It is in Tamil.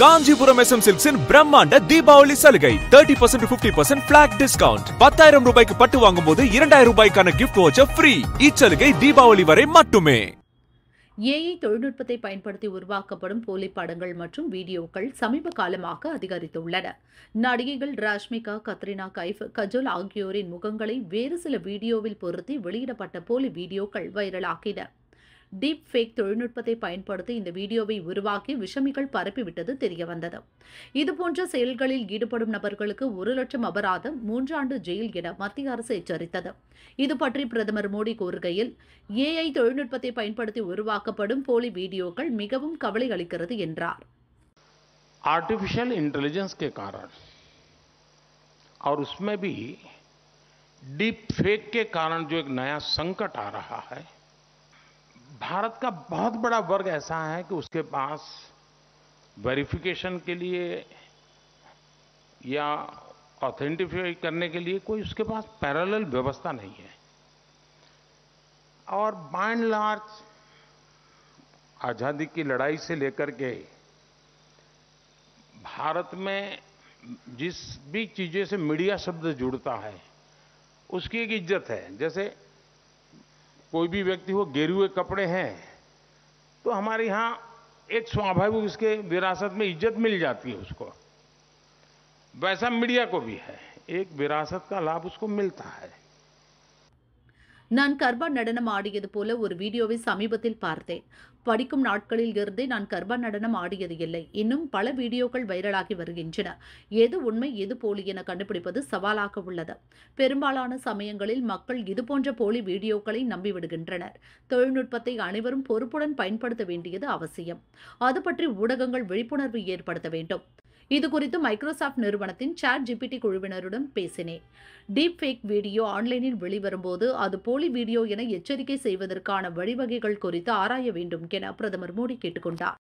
காஞ்சிபுரம் எஸ் எம் சில்க்ஸின் பிரம்மாண்ட தீபாவளி சலுகை thirty percent fifty percent black discount பத்தாயிரம் ரூபாய்க்கு பட்டு வாங்கும் போது இரண்டாயிரம் ரூபாய்க்கான கிஃப்ட் வாட்சர் ஃப்ரீ இச்சலுகை தீபாவளி வரை மட்டுமே ஏஐ தொழில்நுட்பத்தை பயன்படுத்தி உருவாக்கப்படும் போலி படங்கள் மற்றும் வீடியோக்கள் சமீப காலமாக அதிகரித்துள்ளன நடிகைகள் ராஷ்மிகா கத்ரினா கைஃப் கஜோல் ஆகியோரின் முகங்களை வேறு சில வீடியோவில் பொருத்தி வெளியிடப்பட்ட போலி வீடியோக்கள் வைரலாகின டீப் ஃபேக் தொழில்நுட்பத்தை பயன்படுத்தி இந்த வீடியோவை உருவாக்கி விஷமிகள் பரப்பிவிட்டது தெரியவந்தது இதுபோன்ற செயல்களில் ஈடுபடும் நபர்களுக்கு ஒரு லட்சம் அபராதம் மூன்றாண்டு ஜெயில் என மத்திய அரசு எச்சரித்தது இது பற்றி பிரதமர் மோடி கூறுகையில் ஏஐ தொழில்நுட்பத்தை பயன்படுத்தி உருவாக்கப்படும் போலி வீடியோக்கள் மிகவும் கவலை அளிக்கிறது என்றார் ஆர்டிஃபிஷியல் இன்டெலிஜென்ஸ் கே कारण और उसमें भी डीप फेक के कारण जो एक नया संकट आ रहा है भारत का बहुत बड़ा वर्ग ऐसा है कि उसके पास वेरिफिकेशन के लिए या ऑथेंटिफाई करने के लिए कोई उसके पास पैरेलल व्यवस्था नहीं है और बाय एंड लार्ज आज़ादी की लड़ाई से लेकर के भारत में जिस भी चीज़ें से मीडिया शब्द जुड़ता है उसकी एक इज्जत है जैसे कोई भी व्यक्ति हो गेरे हुए कपड़े हैं तो हमारे यहां एक स्वाभाविक उसके विरासत में इज्जत मिल जाती है उसको वैसा मीडिया को भी है एक विरासत का लाभ उसको मिलता है நான் கர்பா நடனம் ஆடியது போல ஒரு வீடியோவை சமீபத்தில் பார்த்தேன் படிக்கும் நாட்களில் இருந்தே நான் கர்பா நடனம் ஆடியது இல்லை இன்னும் பல வீடியோக்கள் வைரலாகி வருகின்றன எது உண்மை எது போலி என கண்டுபிடிப்பது சவாலாக உள்ளது பெரும்பாலான சமயங்களில் மக்கள் இதுபோன்ற போலி வீடியோக்களை நம்பிவிடுகின்றனர் தொழில்நுட்பத்தை அனைவரும் பொறுப்புடன் பயன்படுத்த வேண்டியது அவசியம் அது பற்றி ஊடகங்கள் விழிப்புணர்வு ஏற்படுத்த வேண்டும் இது குறித்து மைக்ரோசாஃப்ட் நிறுவனத்தின் சாட் ஜிபிடி குழுவினருடன் பேசினேன் டீப் ஃபேக் வீடியோ ஆன்லைனில் வெளிவரும்போது அது போலி வீடியோ என எச்சரிக்கை செய்வதற்கான வழிவகைகள் குறித்து ஆராய வேண்டும் என பிரதமர் மோடி கேட்டுக்கொண்டார்